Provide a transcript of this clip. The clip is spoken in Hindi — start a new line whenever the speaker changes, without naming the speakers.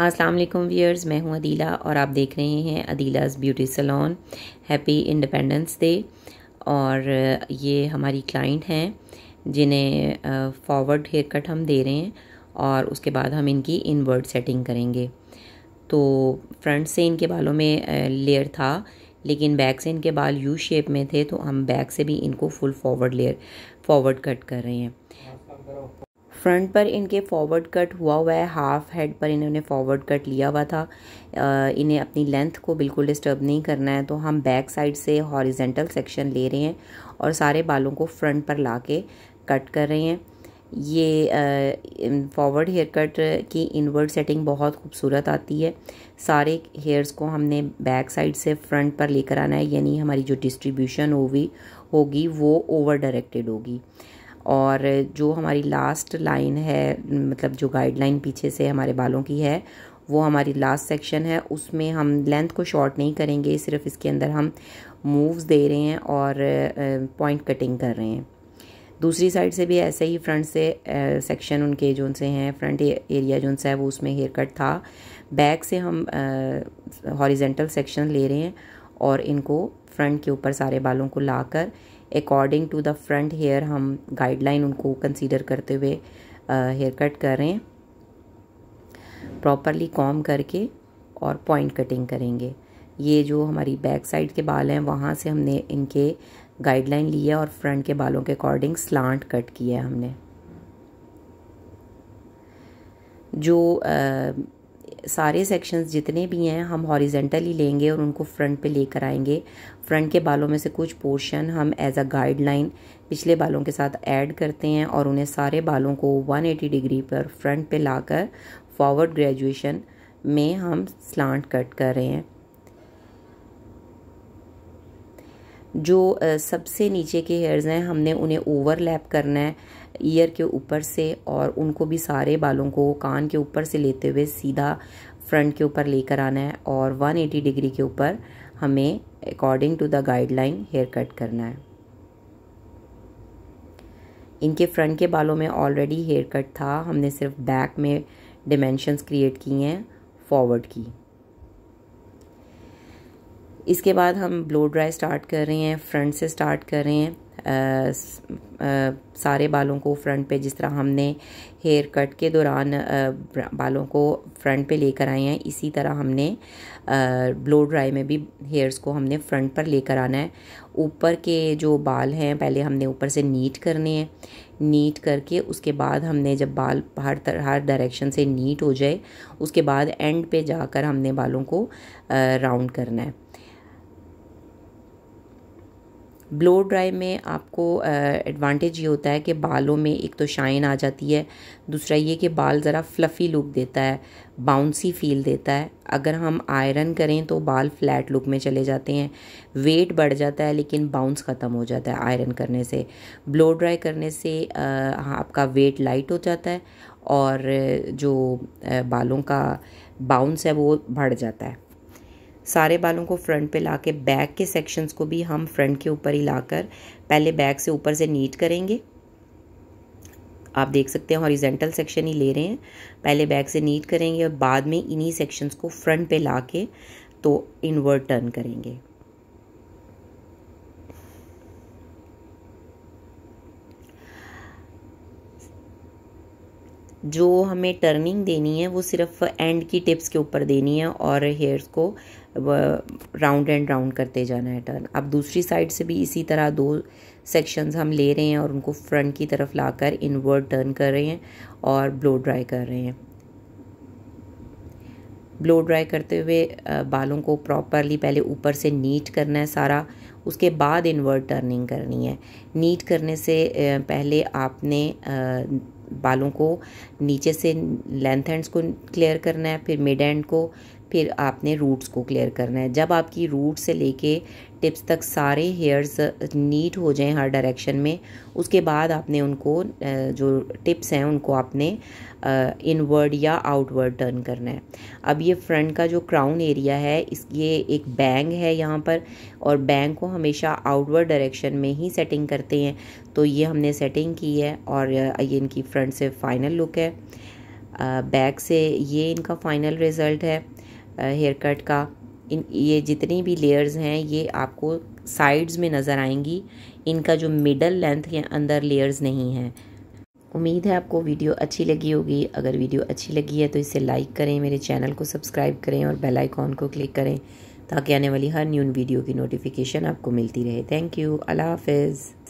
अस्सलाम वालेकुम व्यूअर्स मैं हूं अदीला और आप देख रहे हैं Adeela's beauty salon happy independence day और ये हमारी क्लाइंट हैं जिन्हें फॉरवर्ड हेयर कट हम दे रहे हैं और उसके बाद हम इनकी इनवर्ड सेटिंग करेंगे तो फ्रंट से इनके बालों में लेयर था लेकिन बैक से इनके बाल यू शेप में थे तो हम बैक से भी इनको full forward layer forward cut कर रहे हैं फ्रंट पर इनके फॉरवर्ड कट हुआ हुआ है हाफ हेड पर इन्होंने फॉरवर्ड कट लिया हुआ था इन्हें अपनी लेंथ को बिल्कुल डिस्टर्ब नहीं करना है तो हम बैक साइड से हॉरिजेंटल सेक्शन ले रहे हैं और सारे बालों को फ्रंट पर ला के कट कर रहे हैं ये फॉरवर्ड हेयर कट की इनवर्ड सेटिंग बहुत खूबसूरत आती है सारे हेयर्स को हमने बैक साइड से फ्रंट पर लेकर आना है यानी हमारी जो डिस्ट्रीब्यूशन होगी होगी वो ओवर डायरेक्टेड होगी और जो हमारी लास्ट लाइन है मतलब जो गाइडलाइन पीछे से हमारे बालों की है वो हमारी लास्ट सेक्शन है उसमें हम लेंथ को शॉर्ट नहीं करेंगे सिर्फ इसके अंदर हम मूव्स दे रहे हैं और पॉइंट कटिंग कर रहे हैं दूसरी साइड से भी ऐसे ही फ्रंट से सेक्शन उनके जो से हैं फ्रंट एरिया जो सा है वो उसमें हेयर कट था बैक से हम हॉरिजेंटल सेक्शन ले रहे हैं और इनको फ्रंट के ऊपर सारे बालों को लाकर according to the front hair हम गाइडलाइन उनको कंसीडर करते हुए हेयर कट करें प्रॉपरली कॉम करके और पॉइंट कटिंग करेंगे ये जो हमारी बैक साइड के बाल हैं वहाँ से हमने इनके गाइडलाइन लिया और फ्रंट के बालों के अकॉर्डिंग स्लांट कट किया हमने जो आ, सारे सेक्शंस जितने भी हैं हम हॉरिजेंटली लेंगे और उनको फ्रंट पे लेकर आएंगे फ्रंट के बालों में से कुछ पोर्शन हम एज अ गाइडलाइन पिछले बालों के साथ ऐड करते हैं और उन्हें सारे बालों को 180 डिग्री पर फ्रंट पे लाकर फॉरवर्ड ग्रेजुएशन में हम स्लांट कट कर रहे हैं जो सबसे नीचे के हेयर्स हैं हमने उन्हें ओवरलैप करना है ईयर के ऊपर से और उनको भी सारे बालों को कान के ऊपर से लेते हुए सीधा फ्रंट के ऊपर लेकर आना है और 180 डिग्री के ऊपर हमें according to the guideline hair cut करना है इनके फ्रंट के बालों में ऑलरेडी हेयर कट था हमने सिर्फ बैक में डिमेंशंस क्रिएट की हैं फॉरवर्ड की इसके बाद हम ब्लो ड्राई स्टार्ट कर रहे हैं फ्रंट से स्टार्ट कर रहे हैं आ, आ, सारे बालों को फ्रंट पे जिस तरह हमने हेयर कट के दौरान बालों को फ्रंट पे लेकर आए हैं इसी तरह हमने ब्लो ड्राई में भी हेयर्स को हमने फ्रंट पर लेकर आना है ऊपर के जो बाल हैं पहले हमने ऊपर से नीट करने हैं नीट करके उसके बाद हमने जब बाल हर तरह हर डायरेक्शन से नीट हो जाए उसके बाद एंड पे जाकर हमने बालों को राउंड करना है ब्लो ड्राई में आपको एडवांटेज ये होता है कि बालों में एक तो शाइन आ जाती है दूसरा ये कि बाल ज़रा फ्लफ़ी लुक देता है बाउंसी फील देता है अगर हम आयरन करें तो बाल फ्लैट लुक में चले जाते हैं वेट बढ़ जाता है लेकिन बाउंस ख़त्म हो जाता है आयरन करने से ब्लो ड्राई करने से आपका वेट लाइट हो जाता है और जो बालों का बाउंस है वो बढ़ जाता है सारे बालों को फ्रंट पे ला के बैक के सेक्शंस को भी हम फ्रंट के ऊपर ही लाकर पहले बैक से ऊपर से नीट करेंगे आप देख सकते हैं हॉरिजेंटल सेक्शन ही ले रहे हैं पहले बैक से नीट करेंगे और बाद में इन्हीं सेक्शंस को फ्रंट पे ला के तो इन्वर्ट टर्न करेंगे जो हमें टर्निंग देनी है वो सिर्फ एंड की टिप्स के ऊपर देनी है और हेयर्स को राउंड एंड राउंड करते जाना है टर्न अब दूसरी साइड से भी इसी तरह दो सेक्शंस हम ले रहे हैं और उनको फ्रंट की तरफ लाकर इनवर्ड टर्न कर रहे हैं और ब्लो ड्राई कर रहे हैं ब्लो ड्राई करते हुए बालों को प्रॉपरली पहले ऊपर से नीट करना है सारा उसके बाद इनवर्ड टर्निंग करनी है नीट करने से पहले आपने बालों को नीचे से लेंथ एंड्स को क्लियर करना है फिर मिड एंड को फिर आपने रूट्स को क्लियर करना है जब आपकी रूट से लेके टिप्स तक सारे हेयर्स नीट हो जाएं हर डायरेक्शन में उसके बाद आपने उनको जो टिप्स हैं उनको आपने इनवर्ड या आउटवर्ड टर्न करना है अब ये फ्रंट का जो क्राउन एरिया है इस ये एक बैंग है यहाँ पर और बैंग को हमेशा आउटवर्ड डायरेक्शन में ही सेटिंग करते हैं तो ये हमने सेटिंग की है और ये इनकी फ्रंट से फाइनल लुक है बैक से ये इनका फाइनल रिज़ल्ट है हेयर कट का इन ये जितनी भी लेयर्स हैं ये आपको साइड्स में नज़र आएंगी इनका जो मिडल लेंथ या अंदर लेयर्स नहीं हैं उम्मीद है आपको वीडियो अच्छी लगी होगी अगर वीडियो अच्छी लगी है तो इसे लाइक करें मेरे चैनल को सब्सक्राइब करें और बेल आइकॉन को क्लिक करें ताकि आने वाली हर न्यून वीडियो की नोटिफिकेशन आपको मिलती रहे थैंक यू अल्लाह हाफिज़